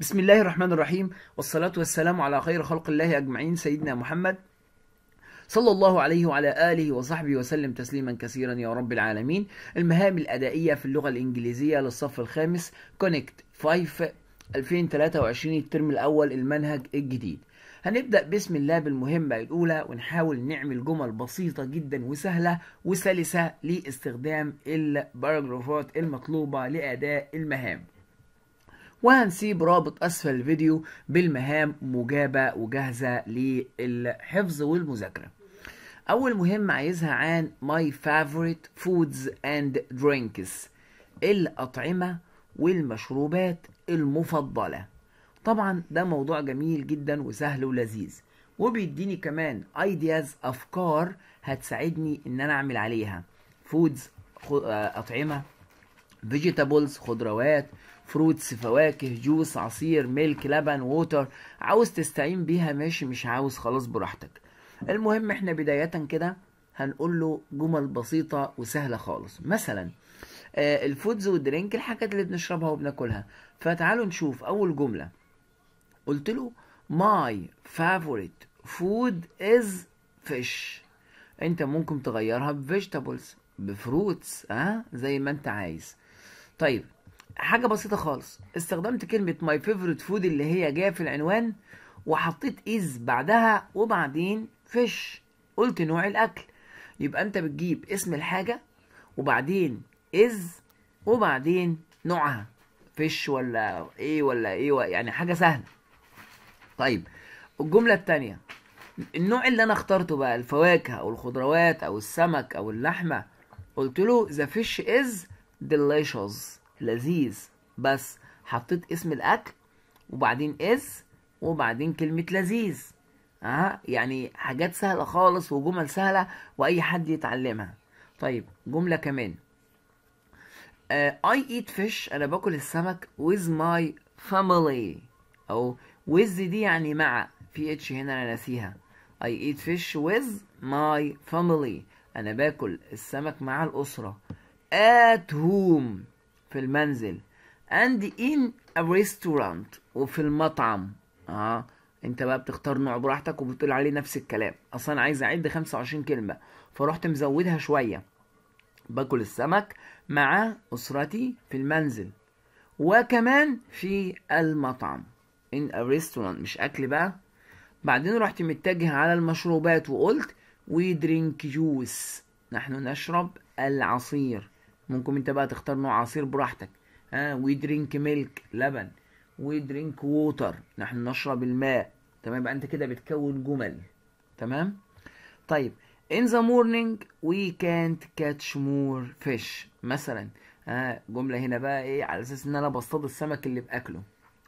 بسم الله الرحمن الرحيم والصلاة والسلام على خير خلق الله أجمعين سيدنا محمد صلى الله عليه وعلى آله وصحبه وسلم تسليما كثيرا يا رب العالمين المهام الأدائية في اللغة الإنجليزية للصف الخامس كونكت 5 2023 الترم الأول المنهج الجديد هنبدأ بسم الله بالمهمة الأولى ونحاول نعمل جمل بسيطة جدا وسهلة وسلسة لاستخدام الباراجرافات المطلوبة لأداء المهام وهنسيب رابط أسفل الفيديو بالمهام مجابة وجاهزة للحفظ والمذاكرة أول مهمة عايزها عن My favorite foods and drinks الأطعمة والمشروبات المفضلة طبعا ده موضوع جميل جدا وسهل ولذيذ وبيديني كمان ايدياز افكار هتساعدني ان انا اعمل عليها فودز آه، اطعمه فيجيتابلز خضروات فروتس فواكه جوس عصير ميلك لبن ووتر عاوز تستعين بيها ماشي مش عاوز خلاص براحتك المهم احنا بداية كده هنقول له جمل بسيطة وسهلة خالص مثلا آه الفودز والدرينك الحاجات اللي بنشربها وبناكلها فتعالوا نشوف أول جملة قلت له my favorite food is fish انت ممكن تغيرها بفيجيتابلز بفروتس ها آه؟ زي ما انت عايز طيب حاجة بسيطة خالص استخدمت كلمة ماي فيفورت فود اللي هي جاية في العنوان وحطيت از بعدها وبعدين فيش قلت نوع الأكل يبقى أنت بتجيب اسم الحاجة وبعدين از وبعدين نوعها فيش ولا ايه ولا ايه يعني حاجه سهله طيب الجمله الثانيه النوع اللي انا اخترته بقى الفواكه او الخضروات او السمك او اللحمه قلت له ذا فيش از delicious لذيذ بس حطيت اسم الاكل وبعدين از وبعدين كلمه لذيذ اه يعني حاجات سهله خالص وجمل سهله واي حد يتعلمها طيب جمله كمان اي ايت فيش انا باكل السمك ويز ماي فاميلي او ويز دي يعني مع في اتش هنا انا ناسيها اي ايت فيش ويز ماي فاميلي أنا باكل السمك مع الأسرة at home في المنزل and in a restaurant وفي المطعم اه انت بقى بتختار نوع براحتك وبتقول عليه نفس الكلام اصلا عايز اعد 25 كلمه فرحت مزودها شويه باكل السمك مع اسرتي في المنزل وكمان في المطعم in a restaurant مش اكل بقى بعدين رحت متجه على المشروبات وقلت we drink juice نحن نشرب العصير ممكن انت بقى تختار نوع عصير براحتك ها وي درينك ميلك لبن وي درينك ووتر نحن نشرب الماء تمام يبقى انت كده بتكون جمل تمام طيب in the morning we can't catch more fish مثلا ها جملة هنا بقى ايه على اساس ان انا بصطاد السمك اللي باكله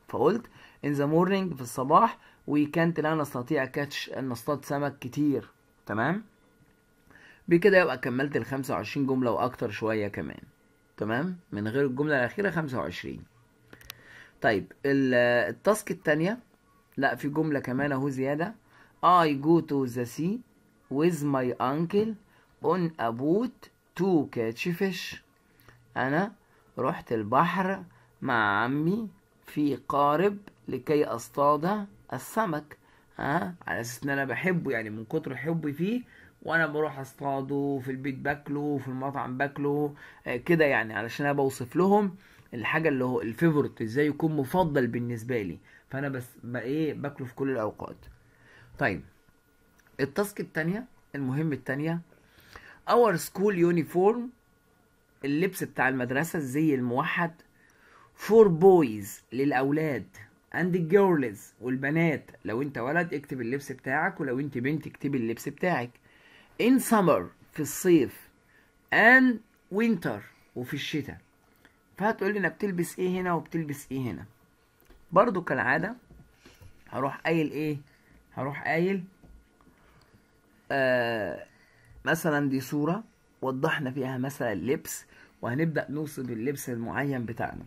فقلت in the morning في الصباح we can't لا نستطيع catch ان نصطاد سمك كتير تمام بكده يبقى كملت ال 25 جملة وأكتر شوية كمان تمام من غير الجملة الأخيرة 25 طيب التاسك التانية لا في جملة كمان أهو زيادة I go to the sea with my uncle on a boat to catch fish أنا رحت البحر مع عمي في قارب لكي أصطاد السمك ها آه، على أساس إن أنا بحبه يعني من كتر حبي فيه وانا بروح اصطاده في البيت باكله في المطعم باكله آه، كده يعني علشان انا بوصف لهم الحاجه اللي هو الفيفورت ازاي يكون مفضل بالنسبه لي فانا بس ايه باكله في كل الاوقات طيب التاسك التانية المهم التانية اور سكول يونيفورم اللبس بتاع المدرسة الزي الموحد فور بويز للأولاد اند جيرلز والبنات لو انت ولد اكتب اللبس بتاعك ولو انت بنت اكتبي اللبس بتاعك in summer في الصيف and winter وفي الشتاء فهتقول لنا بتلبس ايه هنا وبتلبس ايه هنا برضو كالعادة هروح قايل ايه هروح قايل آه مثلا دي صورة وضحنا فيها مثلا اللبس وهنبدأ نوصف اللبس المعين بتاعنا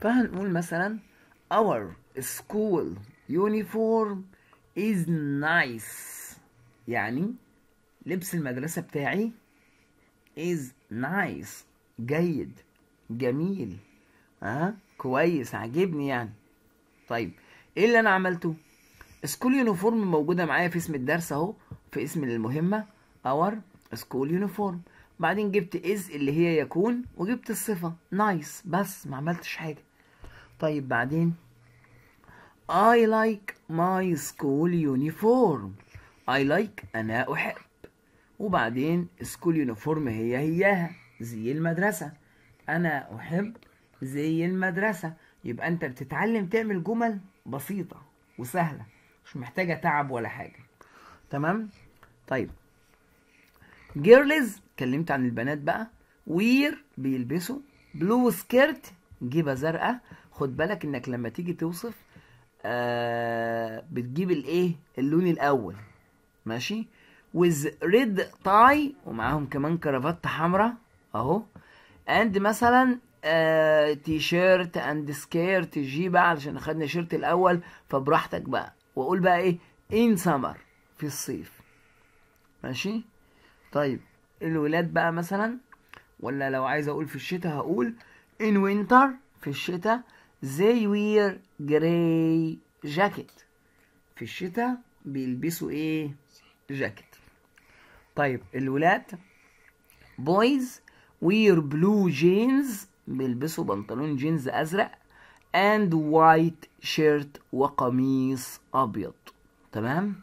فهنقول مثلا our school uniform is nice يعني لبس المدرسة بتاعي is nice جيد جميل ها أه؟ كويس عاجبني يعني طيب ايه اللي انا عملته سكول يونيفورم موجودة معايا في اسم الدرس اهو في اسم المهمة اور سكول يونيفورم بعدين جبت از اللي هي يكون وجبت الصفة نايس nice. بس ما عملتش حاجة طيب بعدين I like my school uniform I like أنا أحب وبعدين سكول يونيفورم هي هياها زي المدرسة أنا أحب زي المدرسة يبقى أنت بتتعلم تعمل جمل بسيطة وسهلة مش محتاجة تعب ولا حاجة تمام طيب جيرلز اتكلمت عن البنات بقى وير بيلبسوا بلو سكيرت جيبة زرقاء خد بالك انك لما تيجي توصف آه بتجيب الايه اللون الاول ماشي with red tie ومعاهم كمان كرافات حمراء اهو and مثلا تي شيرت اند سكيرت جي بقى علشان اخدنا شيرت الاول فبراحتك بقى واقول بقى ايه in summer في الصيف ماشي طيب الولاد بقى مثلا ولا لو عايز اقول في الشتاء هقول in winter في الشتاء they wear gray jacket في الشتاء بيلبسوا ايه جاكيت طيب الولاد بويز وير بلو جينز بيلبسوا بنطلون جينز ازرق اند وايت شيرت وقميص ابيض تمام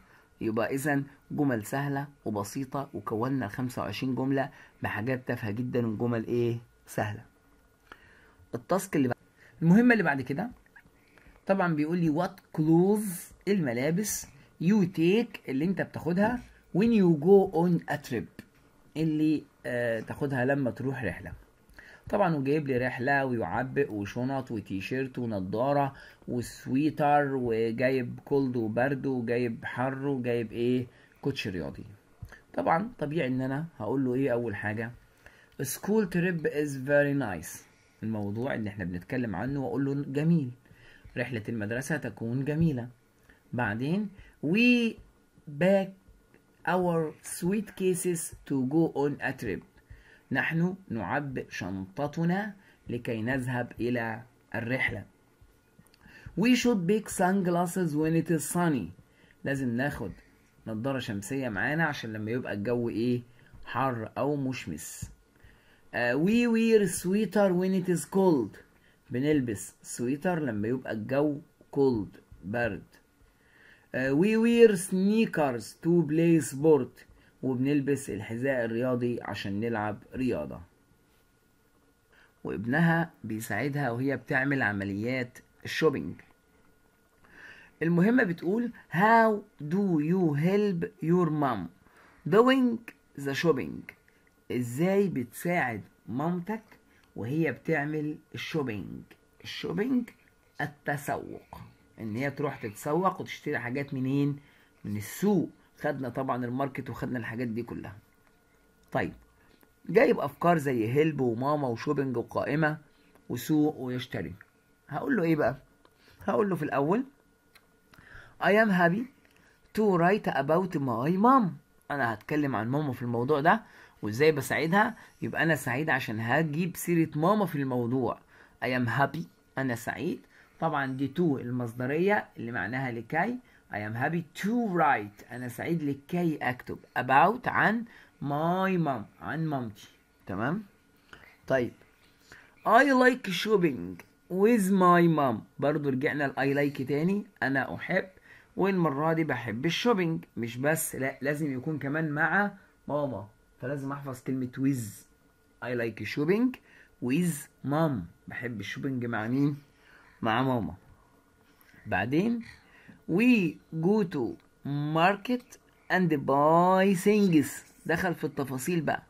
يبقى اذا جمل سهله وبسيطه وكوننا 25 جمله بحاجات تافهه جدا وجمل ايه سهله التاسك اللي بعد المهمه اللي بعد كده طبعا بيقول لي وات كلوز الملابس يو تيك اللي انت بتاخدها when you go on a trip اللي آه تاخدها لما تروح رحلة طبعا وجايب لي رحلة ويعبق وشنط وتيشيرت ونضارة وسويتر وجايب كولد وبرد وجايب حر وجايب ايه كوتش رياضي طبعا طبيعي ان انا هقول له ايه اول حاجة school trip is very nice الموضوع اللي احنا بنتكلم عنه واقول له جميل رحلة المدرسة تكون جميلة بعدين we back our suitcases to go on a trip نحن نعبئ شنطتنا لكي نذهب إلى الرحلة We should pick sunglasses when it is sunny لازم ناخد نضارة شمسية معانا عشان لما يبقى الجو إيه حر أو مشمس uh, We wear sweater when it is cold بنلبس سويتر لما يبقى الجو cold برد وي وير سنيكرز تو بلاي سبورت وبنلبس الحذاء الرياضي عشان نلعب رياضة وابنها بيساعدها وهي بتعمل عمليات الشوبينج المهمة بتقول how do you help your mom doing the shopping ازاي بتساعد مامتك وهي بتعمل الشوبينج الشوبينج التسوق ان هي تروح تتسوق وتشتري حاجات منين من السوق خدنا طبعا الماركت وخدنا الحاجات دي كلها طيب جايب افكار زي هيلب وماما وشوبنج وقائمه وسوق ويشتري هقول له ايه بقى هقول له في الاول I am happy to write about my mom انا هتكلم عن ماما في الموضوع ده وازاي بساعدها يبقى انا سعيد عشان هجيب سيره ماما في الموضوع I am happy انا سعيد طبعا دي تو المصدرية اللي معناها لكي I am happy to write أنا سعيد لكي أكتب about عن my mom عن مامتي تمام طيب I like shopping with my mom برضو رجعنا ل I like تاني أنا أحب والمرة دي بحب الشوبينج مش بس لا لازم يكون كمان مع ماما فلازم أحفظ كلمة with I like shopping with mom بحب الشوبينج مع مين؟ مع ماما بعدين وي جو تو ماركت اند باي ثينجز دخل في التفاصيل بقى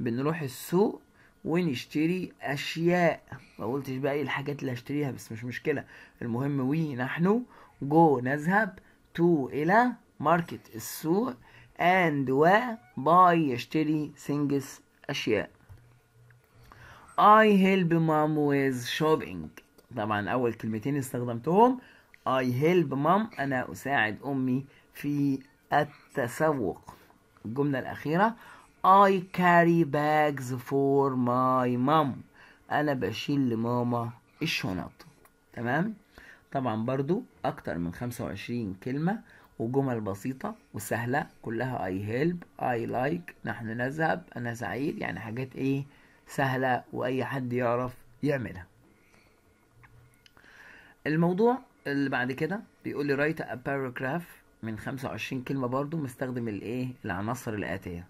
بنروح السوق ونشتري اشياء ما قلتش بقى ايه الحاجات اللي هشتريها بس مش مشكله المهم وي نحن جو نذهب تو الى ماركت السوق اند و باي يشتري ثينجز اشياء I help mom with shopping طبعا اول كلمتين استخدمتهم I help mom انا اساعد امي في التسوق الجملة الاخيرة I carry bags for my mom انا بشيل لماما الشنط تمام طبعا برضو اكتر من 25 كلمة وجمل بسيطة وسهلة كلها I help I like نحن نذهب أنا سعيد يعني حاجات إيه سهلة وأي حد يعرف يعملها الموضوع اللي بعد كده بيقول لي رايت ا باراجراف من 25 كلمة برضو مستخدم الايه العناصر الآتية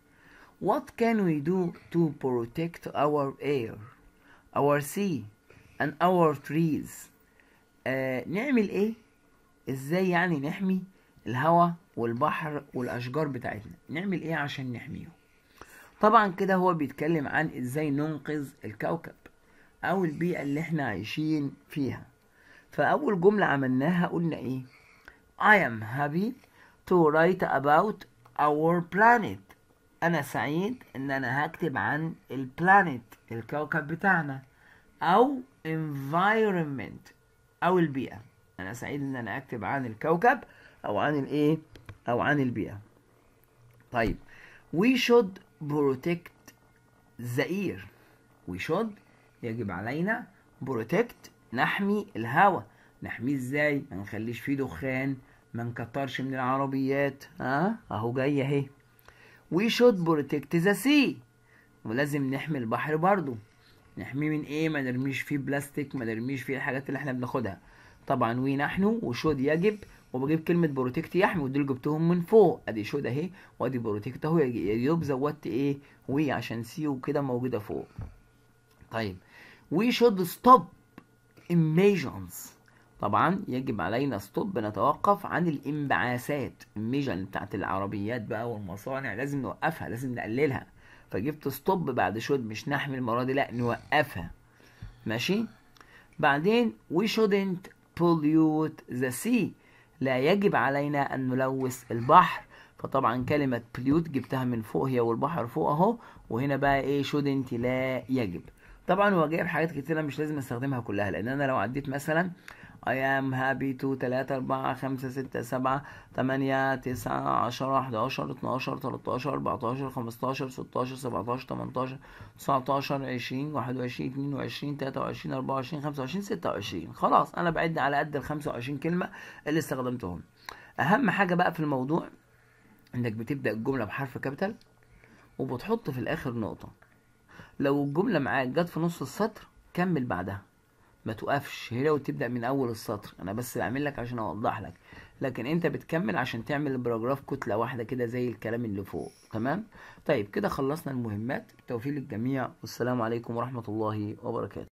What can we do to protect our air our sea and our trees آه نعمل ايه ازاي يعني نحمي الهواء والبحر والاشجار بتاعتنا نعمل ايه عشان نحميهم طبعا كده هو بيتكلم عن ازاي ننقذ الكوكب او البيئة اللي احنا عايشين فيها فأول جملة عملناها قلنا إيه I am happy to write about our planet أنا سعيد إن أنا هكتب عن البلانت الكوكب بتاعنا أو environment أو البيئة أنا سعيد إن أنا أكتب عن الكوكب أو عن الإيه أو عن البيئة طيب we should protect the air. we should يجب علينا protect نحمي الهواء نحميه ازاي ما نخليش فيه دخان ما نكترش من العربيات ها أه؟ اهو جاي اهي وي شود بروتكت ذا سي ولازم نحمي البحر برضو نحميه من ايه ما نرميش فيه بلاستيك ما نرميش فيه الحاجات اللي احنا بناخدها طبعا وي نحن وشود يجب وبجيب كلمه بروتكت يحمي ودول جبتهم من فوق ادي شود اهي وادي بروتكت اهو يا دوب زودت ايه وي عشان سي وكده موجوده فوق طيب وي شود ستوب الاميجنز طبعا يجب علينا ستوب نتوقف عن الانبعاثات الميجن بتاعت العربيات بقى والمصانع لازم نوقفها لازم نقللها فجبت ستوب بعد شود مش نحمي المره دي لا نوقفها ماشي بعدين we shouldn't pollute the sea لا يجب علينا ان نلوث البحر فطبعا كلمة بليوت جبتها من فوق هي والبحر فوق اهو وهنا بقى ايه شودنت لا يجب طبعا هو جايب حاجات كتيرة مش لازم استخدمها كلها لان انا لو عديت مثلا I am happy to 3 4 5 6 7 8 9 10 11 12 13 14 15 16 17 18 19 20 21 22 23 24 25 26 خلاص انا بعد على قد ال 25 كلمة اللي استخدمتهم اهم حاجة بقى في الموضوع انك بتبدأ الجملة بحرف كابيتال وبتحط في الاخر نقطة لو الجملة معاك جت في نص السطر كمل بعدها ما توقفش هنا وتبدأ من أول السطر أنا بس بعمل لك عشان أوضح لك لكن أنت بتكمل عشان تعمل البراجراف كتلة واحدة كده زي الكلام اللي فوق تمام طيب كده خلصنا المهمات بالتوفيق للجميع والسلام عليكم ورحمة الله وبركاته